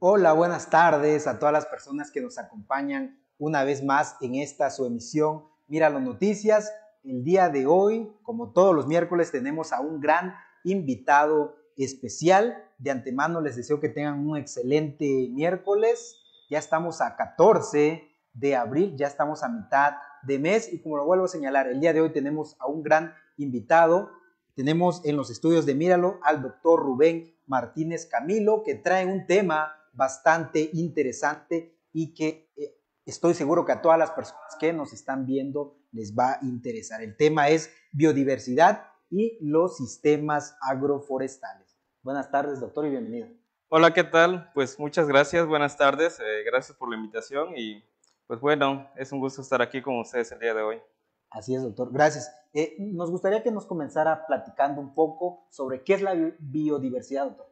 Hola, buenas tardes a todas las personas que nos acompañan una vez más en esta su emisión Mira las Noticias. El día de hoy, como todos los miércoles, tenemos a un gran invitado especial. De antemano les deseo que tengan un excelente miércoles. Ya estamos a 14 de abril, ya estamos a mitad de mes y como lo vuelvo a señalar, el día de hoy tenemos a un gran invitado. Tenemos en los estudios de Míralo al doctor Rubén Martínez Camilo que trae un tema bastante interesante y que eh, estoy seguro que a todas las personas que nos están viendo les va a interesar. El tema es biodiversidad y los sistemas agroforestales. Buenas tardes, doctor, y bienvenido. Hola, ¿qué tal? Pues muchas gracias, buenas tardes, eh, gracias por la invitación y pues bueno, es un gusto estar aquí con ustedes el día de hoy. Así es, doctor, gracias. Eh, nos gustaría que nos comenzara platicando un poco sobre qué es la biodiversidad, doctor.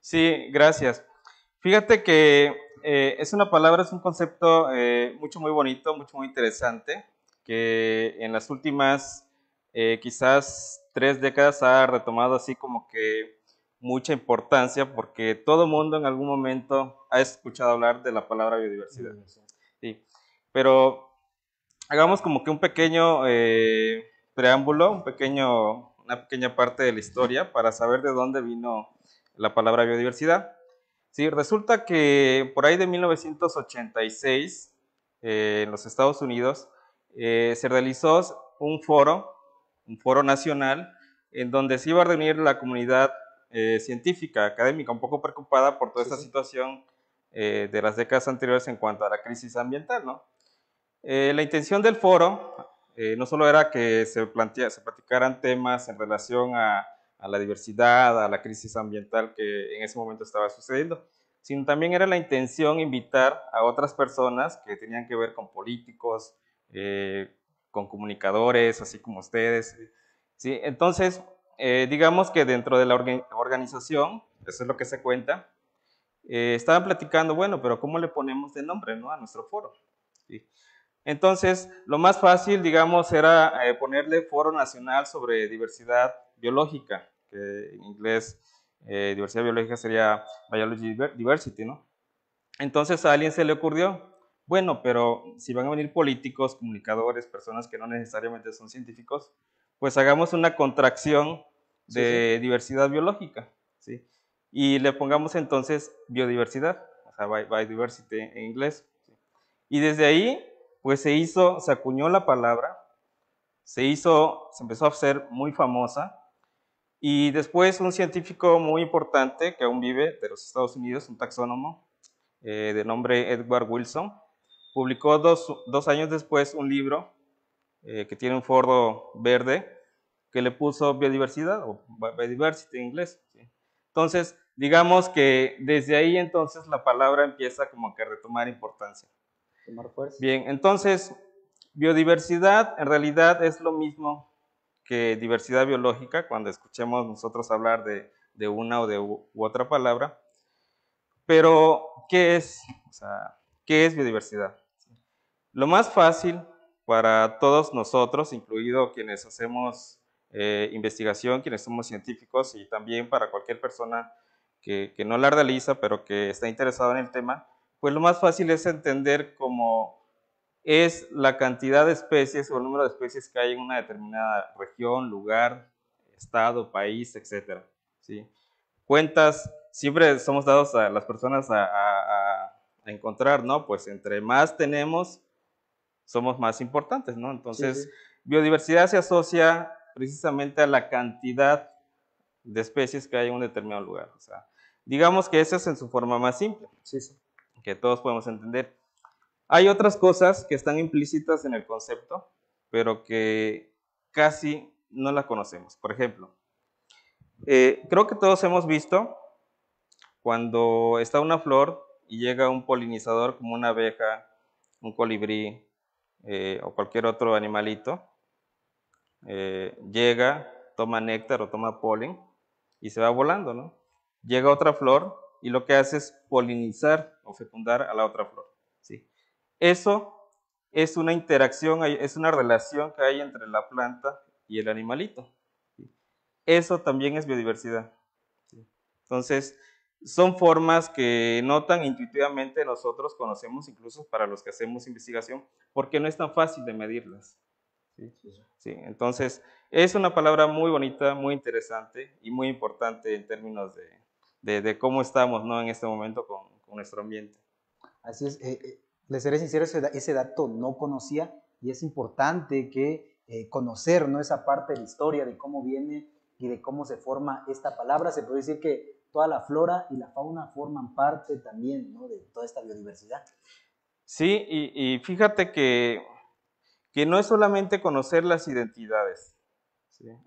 Sí, gracias. Fíjate que eh, es una palabra, es un concepto mucho, muy bonito, mucho, muy interesante, que en las últimas quizás tres décadas ha retomado así como que mucha importancia porque todo mundo en algún momento ha escuchado hablar de la palabra biodiversidad. Sí. Pero hagamos como que un pequeño eh, preámbulo, un pequeño, una pequeña parte de la historia para saber de dónde vino la palabra biodiversidad. Sí, resulta que por ahí de 1986 eh, en los Estados Unidos eh, se realizó un foro, un foro nacional, en donde se iba a reunir la comunidad eh, científica, académica, un poco preocupada por toda esta situación eh, de las décadas anteriores en cuanto a la crisis ambiental. ¿no? Eh, la intención del foro no solo era que se, plantea, se platicaran temas en relación a, a, la diversidad, a la crisis ambiental que en ese momento estaba sucediendo, sino también era la intención invitar a otras personas que tenían que ver con políticos, con comunicadores, así como ustedes. ¿sí? Entonces, eh, digamos que dentro de la organización, eso es lo que se cuenta, eh, estaban platicando, bueno, pero ¿cómo le ponemos de nombre ¿no? a nuestro foro? Entonces, lo más fácil, digamos, era eh, ponerle Foro Nacional sobre Diversidad Biológica, que en inglés diversidad biológica sería Biology Diversity, ¿no? Entonces a alguien se le ocurrió, bueno, pero si van a venir políticos, comunicadores, personas que no necesariamente son científicos, pues hagamos una contracción de diversidad biológica, ¿sí? Y le pongamos entonces biodiversidad, o sea, biodiversity en inglés. Y desde ahí, pues se hizo, se acuñó la palabra, se hizo, se empezó a ser muy famosa. Y después un científico muy importante que aún vive de los Estados Unidos, un taxónomo eh, de nombre Edward Wilson, publicó dos, dos años después un libro eh, que tiene un forro verde, que le puso biodiversidad o biodiversity en inglés. Entonces, digamos que desde ahí entonces la palabra empieza como que a retomar importancia. Tomar fuerza. Bien, entonces, biodiversidad en realidad es lo mismo que diversidad biológica, cuando escuchemos nosotros hablar de, de una o de u, u otra palabra. Pero, ¿qué es? O sea, ¿qué es biodiversidad? Lo más fácil para todos nosotros, incluido quienes hacemos eh, investigación, quienes somos científicos y también para cualquier persona que, no la realiza, pero que está interesado en el tema, pues lo más fácil es entender cómo es la cantidad de especies o el número de especies que hay en una determinada región, lugar, estado, país, etc. ¿sí? Cuentas, siempre somos dados a las personas a, a encontrar, ¿no? Pues entre más tenemos, somos más importantes, ¿no? Entonces, biodiversidad se asocia precisamente a la cantidad de especies que hay en un determinado lugar. O sea, digamos que esa es en su forma más simple, que todos podemos entender. Hay otras cosas que están implícitas en el concepto, pero que casi no las conocemos. Por ejemplo, eh, creo que todos hemos visto cuando está una flor y llega un polinizador como una abeja, un colibrí, eh, o cualquier otro animalito, eh, llega, toma néctar o toma polen y se va volando, ¿no? Llega otra flor y lo que hace es polinizar o fecundar a la otra flor, ¿sí? Eso es una interacción, es una relación que hay entre la planta y el animalito. Eso también es biodiversidad. Entonces, son formas que notan intuitivamente nosotros conocemos, incluso para los que hacemos investigación, porque no es tan fácil de medirlas. Sí, entonces es una palabra muy bonita, muy interesante y muy importante en términos de, de, cómo estamos ¿no? en este momento con, con nuestro ambiente. Así es, eh, eh, les seré sincero, ese, dato no conocía y es importante que eh, conocer ¿no? esa parte de la historia, de cómo viene y de cómo se forma esta palabra. Se puede decir que toda la flora y la fauna forman parte también de toda esta biodiversidad. Sí, y, fíjate que, que, no es solamente conocer las identidades.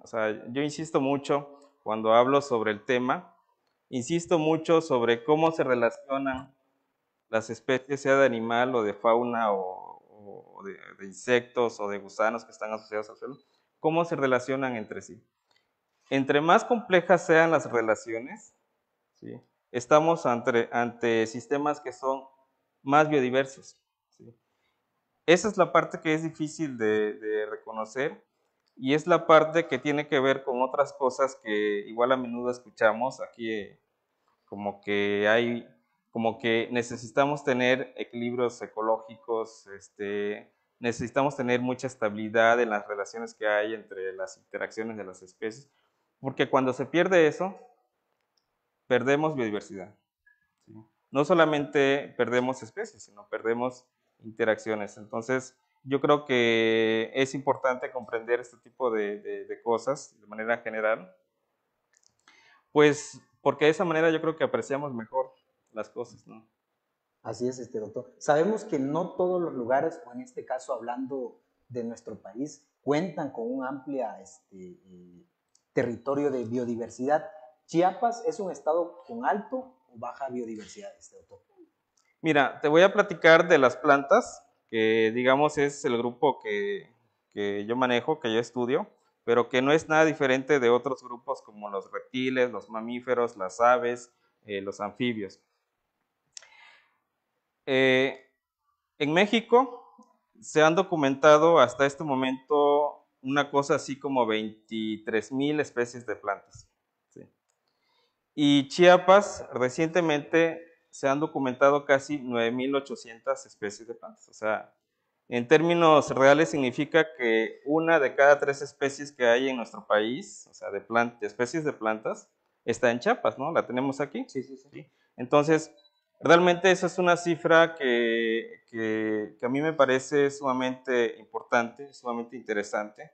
O sea, yo insisto mucho cuando hablo sobre el tema, insisto mucho sobre cómo se relacionan las especies, sea de animal o de fauna o, de, de, insectos o de gusanos que están asociados al suelo, cómo se relacionan entre sí. Entre más complejas sean las relaciones, Estamos ante, ante, sistemas que son más biodiversos. Esa es la parte que es difícil de, reconocer y es la parte que tiene que ver con otras cosas que igual a menudo escuchamos aquí eh, como que hay como que necesitamos tener equilibrios ecológicos este necesitamos tener mucha estabilidad en las relaciones que hay entre las interacciones de las especies porque cuando se pierde eso perdemos biodiversidad. No solamente perdemos especies, sino perdemos interacciones. Entonces, yo creo que es importante comprender este tipo de, cosas de manera general, pues porque de esa manera yo creo que apreciamos mejor las cosas, ¿no? Así es, este doctor. Sabemos que no todos los lugares, o en este caso hablando de nuestro país, cuentan con un amplio este, eh, territorio de biodiversidad. Chiapas es un estado con alto o baja biodiversidad, este otro. Mira, te voy a platicar de las plantas, que digamos es el grupo que, yo manejo, que yo estudio, pero que no es nada diferente de otros grupos como los reptiles, los mamíferos, las aves, eh, los anfibios. Eh, en México se han documentado hasta este momento una cosa así como 23.000 mil especies de plantas. Y Chiapas recientemente se han documentado casi 9.800 especies de plantas. O sea, en términos reales significa que una de cada tres especies que hay en nuestro país, o sea, de, especies de plantas, está en Chiapas, ¿no? La tenemos aquí. Sí, sí, sí. Entonces, realmente esa es una cifra que, que, a mí me parece sumamente importante, sumamente interesante,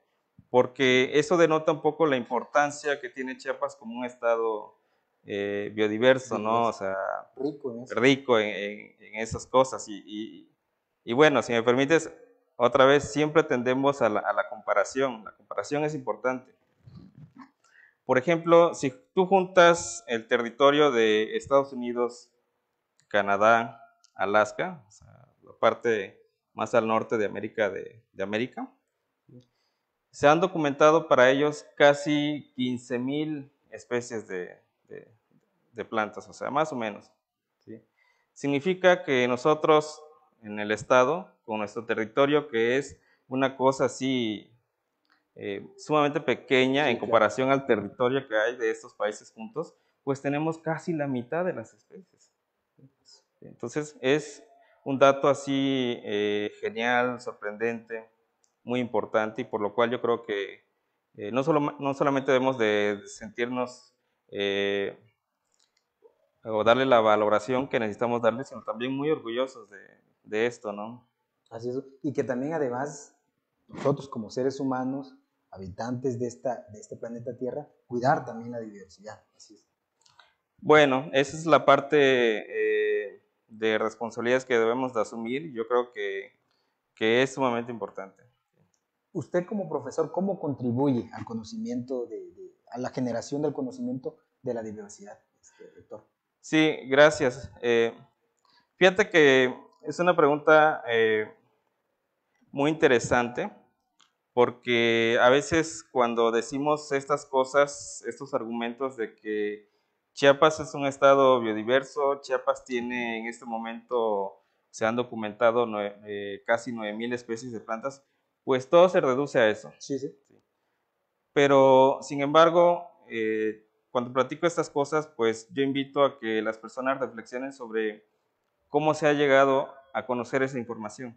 porque eso denota un poco la importancia que tiene Chiapas como un estado eh, biodiverso, ¿no? O sea, rico en, esas cosas. Y, bueno, si me permites, otra vez siempre tendemos a la, comparación. La comparación es importante. Por ejemplo, si tú juntas el territorio de Estados Unidos, Canadá, Alaska, la parte más al norte de América, de, América, se han documentado para ellos casi 15.000 especies de, de plantas, o sea, más o menos. ¿sí? Significa que nosotros en el Estado, con nuestro territorio, que es una cosa así eh, sumamente pequeña en comparación al territorio que hay de estos países juntos, pues tenemos casi la mitad de las especies. Entonces es un dato así eh, genial, sorprendente, muy importante y por lo cual yo creo que eh, no, solo, no solamente debemos de sentirnos o darle la valoración que necesitamos darle, sino también muy orgullosos de, de esto, ¿no? Así es, y que también además nosotros como seres humanos, habitantes de, esta, de este planeta Tierra, cuidar también la diversidad. Así es. Bueno, esa es la parte eh, de responsabilidades que debemos de asumir, yo creo que, que es sumamente importante. Usted como profesor, ¿cómo contribuye al conocimiento, de, a la generación del conocimiento de la diversidad, este, doctor? Sí, gracias. Eh, fíjate que es una pregunta eh, muy interesante porque a veces cuando decimos estas cosas, estos argumentos de que Chiapas es un estado biodiverso, Chiapas tiene en este momento, se han documentado nueve, eh, casi 9.000 especies de plantas, pues todo se reduce a eso. Sí, sí. Pero, sin embargo, eh, cuando platico estas cosas, pues yo invito a que las personas reflexionen sobre cómo se ha llegado a conocer esa información,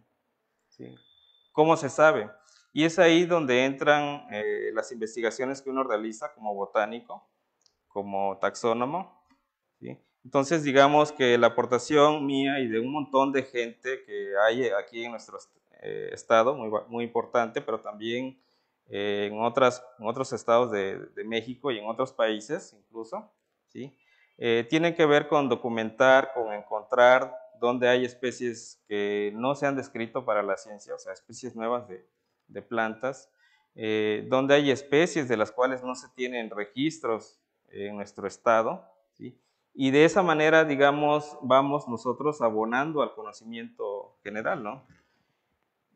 cómo se sabe. Y es ahí donde entran eh, las investigaciones que uno realiza como botánico, como taxónomo. Entonces, digamos que la aportación mía y de un montón de gente que hay aquí en nuestro eh, estado, muy, muy importante, pero también eh, en, otras, otros estados de, México y en otros países incluso, ¿sí? Eh, tienen que ver con documentar, con encontrar dónde hay especies que no se han descrito para la ciencia, o sea, especies nuevas de, de plantas, eh, donde hay especies de las cuales no se tienen registros en nuestro estado, ¿sí? y de esa manera, digamos, vamos nosotros abonando al conocimiento general, ¿no?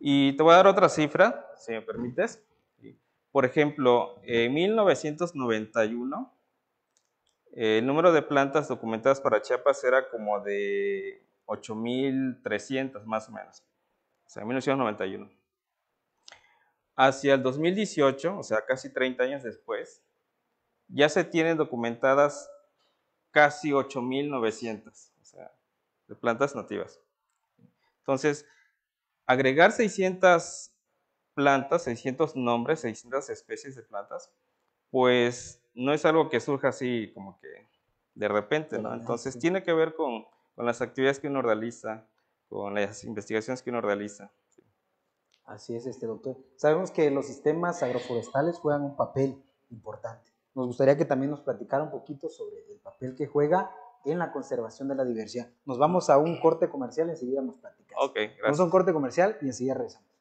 Y te voy a dar otra cifra, si me permites. Por ejemplo, en 1991, eh, el número de plantas documentadas para Chiapas era como de 8.300 más o menos, o sea, en 1991. Hacia el 2018, o sea, casi 30 años después, ya se tienen documentadas casi 8.900 o sea, de plantas nativas. Entonces, agregar 600 plantas, 600 nombres, 600 especies de plantas, pues no es algo que surja así como que de repente, ¿no? Entonces tiene que ver con, las actividades que uno realiza, con las investigaciones que uno realiza. Así es, este doctor. Sabemos que los sistemas agroforestales juegan un papel importante. Nos gustaría que también nos platicara un poquito sobre el papel que juega en la conservación de la diversidad. Nos vamos a un corte comercial y enseguida nos platicamos. Ok, gracias. un corte comercial y enseguida regresamos.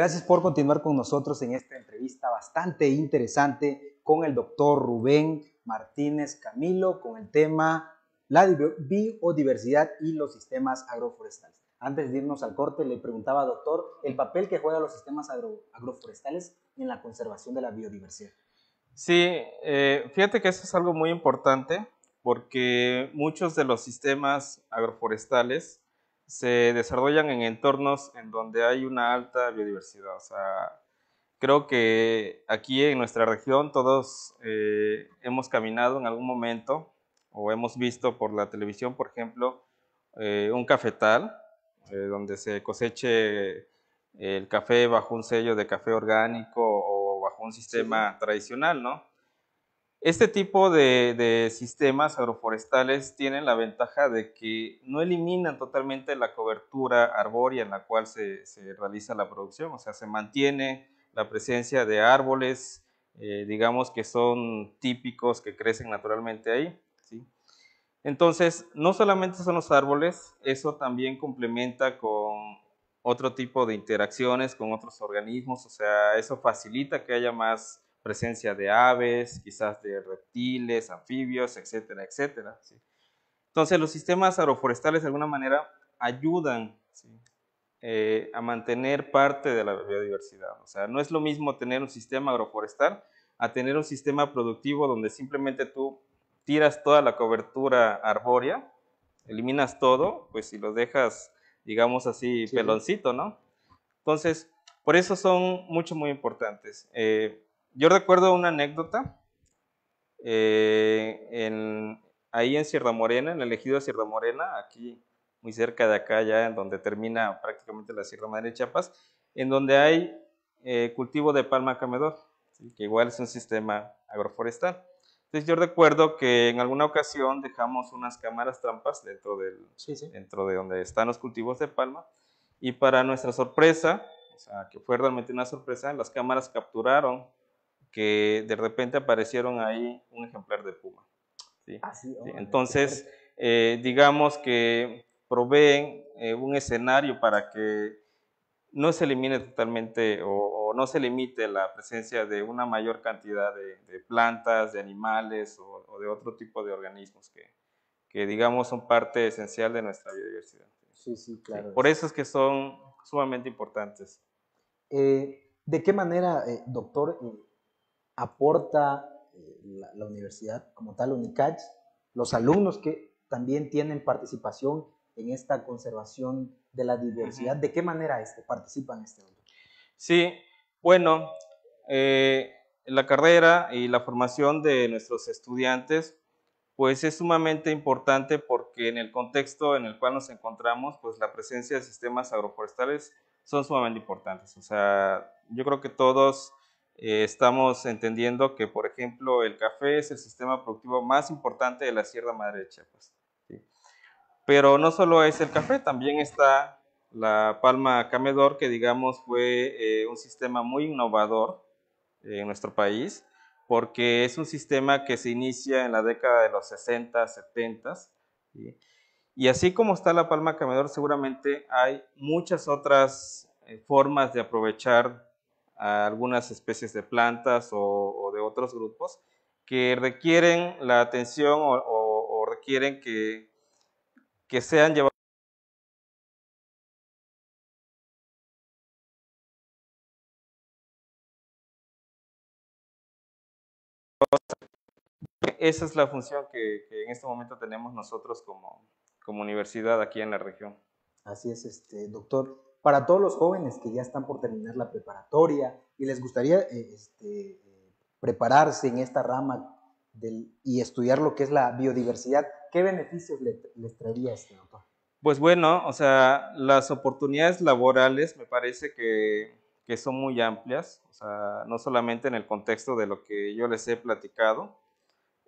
Gracias por continuar con nosotros en esta entrevista bastante interesante con el doctor Rubén Martínez Camilo con el tema la biodiversidad y los sistemas agroforestales. Antes de irnos al corte, le preguntaba, doctor, el papel que juegan los sistemas agroforestales en la conservación de la biodiversidad. Sí, eh, fíjate que eso es algo muy importante porque muchos de los sistemas agroforestales se desarrollan en entornos en donde hay una alta biodiversidad. O sea, creo que aquí en nuestra región todos eh, hemos caminado en algún momento o hemos visto por la televisión, por ejemplo, eh, un cafetal eh, donde se coseche el café bajo un sello de café orgánico o bajo un sistema tradicional, ¿no? Este tipo de, sistemas agroforestales tienen la ventaja de que no eliminan totalmente la cobertura arbórea en la cual se, realiza la producción, o sea, se mantiene la presencia de árboles, eh, digamos que son típicos, que crecen naturalmente ahí. Entonces, no solamente son los árboles, eso también complementa con otro tipo de interacciones con otros organismos, o sea, eso facilita que haya más presencia de aves, quizás de reptiles, anfibios, etcétera, etcétera. Entonces los sistemas agroforestales de alguna manera ayudan eh, a mantener parte de la biodiversidad. O sea, no es lo mismo tener un sistema agroforestal a tener un sistema productivo donde simplemente tú tiras toda la cobertura arbórea, eliminas todo, pues si lo dejas, digamos así, peloncito, ¿no? Entonces, por eso son mucho, muy importantes. Eh, yo recuerdo una anécdota eh, ahí en Sierra Morena, en el ejido de Sierra Morena, aquí muy cerca de acá, ya en donde termina prácticamente la Sierra Madre de Chiapas, en donde hay eh, cultivo de palma camedor, que igual es un sistema agroforestal. Entonces yo recuerdo que en alguna ocasión dejamos unas cámaras trampas dentro, del, dentro de donde están los cultivos de palma y para nuestra sorpresa, o sea, que fue realmente una sorpresa, las cámaras capturaron que de repente aparecieron ahí un ejemplar de puma. ¿sí? Ah, entonces, eh, digamos que proveen eh, un escenario para que no se elimine totalmente o, no se limite la presencia de una mayor cantidad de, plantas, de animales o, de otro tipo de organismos que, digamos, son parte esencial de nuestra biodiversidad. Sí, sí, claro. por eso es que son sumamente importantes. Eh, ¿De qué manera, doctor, aporta eh, la, universidad como tal, UNICACH, los alumnos que también tienen participación en esta conservación de la diversidad, ¿de qué manera este, participan este mundo Sí, bueno, eh, la carrera y la formación de nuestros estudiantes pues es sumamente importante porque en el contexto en el cual nos encontramos, pues la presencia de sistemas agroforestales son sumamente importantes. O sea, yo creo que todos eh, estamos entendiendo que, por ejemplo, el café es el sistema productivo más importante de la Sierra Madre de Chiapas. Pero no solo es el café, también está la palma camedor, que digamos fue eh, un sistema muy innovador en nuestro país, porque es un sistema que se inicia en la década de los 60, 70. s Y así como está la palma camedor, seguramente hay muchas otras eh, formas de aprovechar algunas especies de plantas o, de otros grupos que requieren la atención o, requieren que, que sean llevados Esa es la función que, en este momento tenemos nosotros como, como universidad aquí en la región. Así es, este, doctor para todos los jóvenes que ya están por terminar la preparatoria y les gustaría eh, este, prepararse en esta rama y estudiar lo que es la biodiversidad, ¿qué beneficios les traería este doctor? Pues bueno, o sea, las oportunidades laborales me parece que, que son muy amplias, o sea, no solamente en el contexto de lo que yo les he platicado,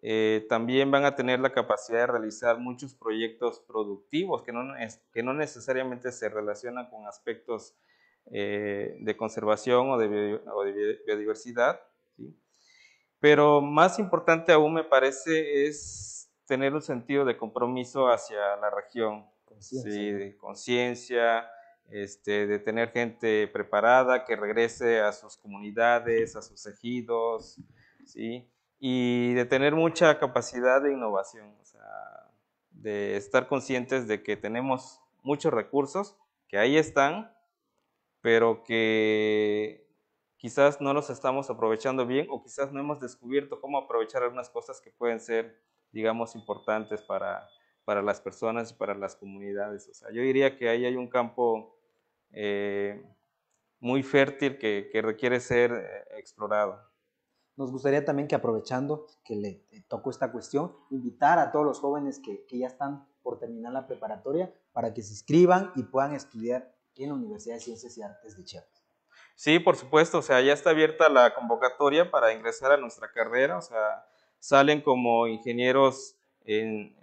eh, también van a tener la capacidad de realizar muchos proyectos productivos que no, que no necesariamente se relacionan con aspectos eh, de conservación o de, biodiversidad. Pero más importante aún me parece es tener un sentido de compromiso hacia la región, Sí, de conciencia, este, de tener gente preparada que regrese a sus comunidades, a sus ejidos, ¿sí? y de tener mucha capacidad de innovación, de estar conscientes de que tenemos muchos recursos que ahí están, pero que quizás no los estamos aprovechando bien o quizás no hemos descubierto cómo aprovechar algunas cosas que pueden ser, digamos, importantes para, las personas y para las comunidades. O sea, yo diría que ahí hay un campo eh, muy fértil que, requiere ser eh, explorado. Nos gustaría también que aprovechando que le tocó esta cuestión, invitar a todos los jóvenes que, ya están por terminar la preparatoria para que se inscriban y puedan estudiar en la Universidad de Ciencias y Artes de Chiapas. Sí, por supuesto, o sea, ya está abierta la convocatoria para ingresar a nuestra carrera, o sea, salen como ingenieros en,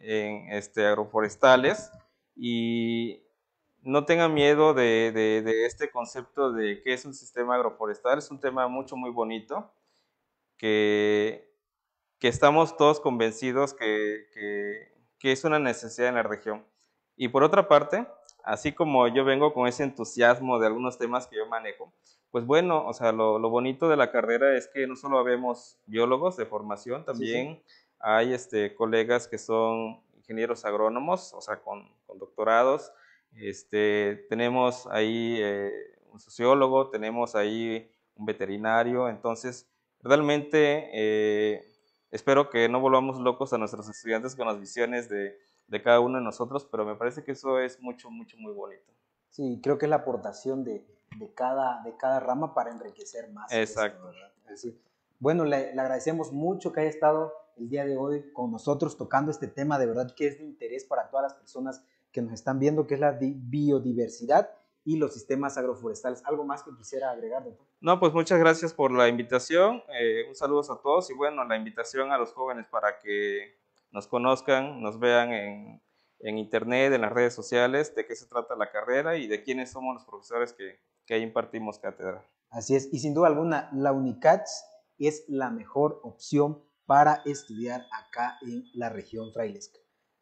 este, agroforestales y no tengan miedo de, de, este concepto de qué es un sistema agroforestal, es un tema mucho, muy bonito que, que estamos todos convencidos que, que, es una necesidad en la región. Y por otra parte, así como yo vengo con ese entusiasmo de algunos temas que yo manejo, pues bueno, o sea, lo, lo bonito de la carrera es que no solo vemos biólogos de formación, también hay este, colegas que son ingenieros agrónomos, o sea, con, con doctorados, este, tenemos ahí eh, un sociólogo, tenemos ahí un veterinario, entonces Realmente eh, espero que no volvamos locos a nuestros estudiantes con las visiones de, cada uno de nosotros, pero me parece que eso es mucho, mucho, muy bonito. Sí, creo que es la aportación de, cada, rama para enriquecer más. Exacto. Bueno, le, le agradecemos mucho que haya estado el día de hoy con nosotros tocando este tema de verdad que es de interés para todas las personas que nos están viendo, que es la biodiversidad y los sistemas agroforestales. ¿Algo más que quisiera agregar, No, pues muchas gracias por la invitación. Eh, un saludo a todos y bueno, la invitación a los jóvenes para que nos conozcan, nos vean en, en internet, en las redes sociales, de qué se trata la carrera y de quiénes somos los profesores que, que ahí impartimos cátedra. Así es, y sin duda alguna, la UNICATS es la mejor opción para estudiar acá en la región frailesca.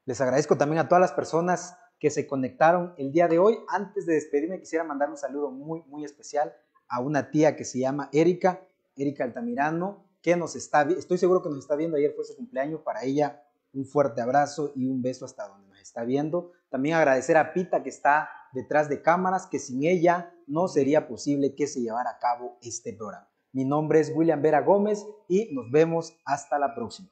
Les agradezco también a todas las personas que se conectaron el día de hoy. Antes de despedirme, quisiera mandar un saludo muy, muy especial a una tía que se llama Erika, Erika Altamirano, que nos está, estoy seguro que nos está viendo, ayer fue su cumpleaños, para ella un fuerte abrazo y un beso hasta donde nos está viendo. También agradecer a Pita que está detrás de cámaras, que sin ella no sería posible que se llevara a cabo este programa. Mi nombre es William Vera Gómez y nos vemos hasta la próxima.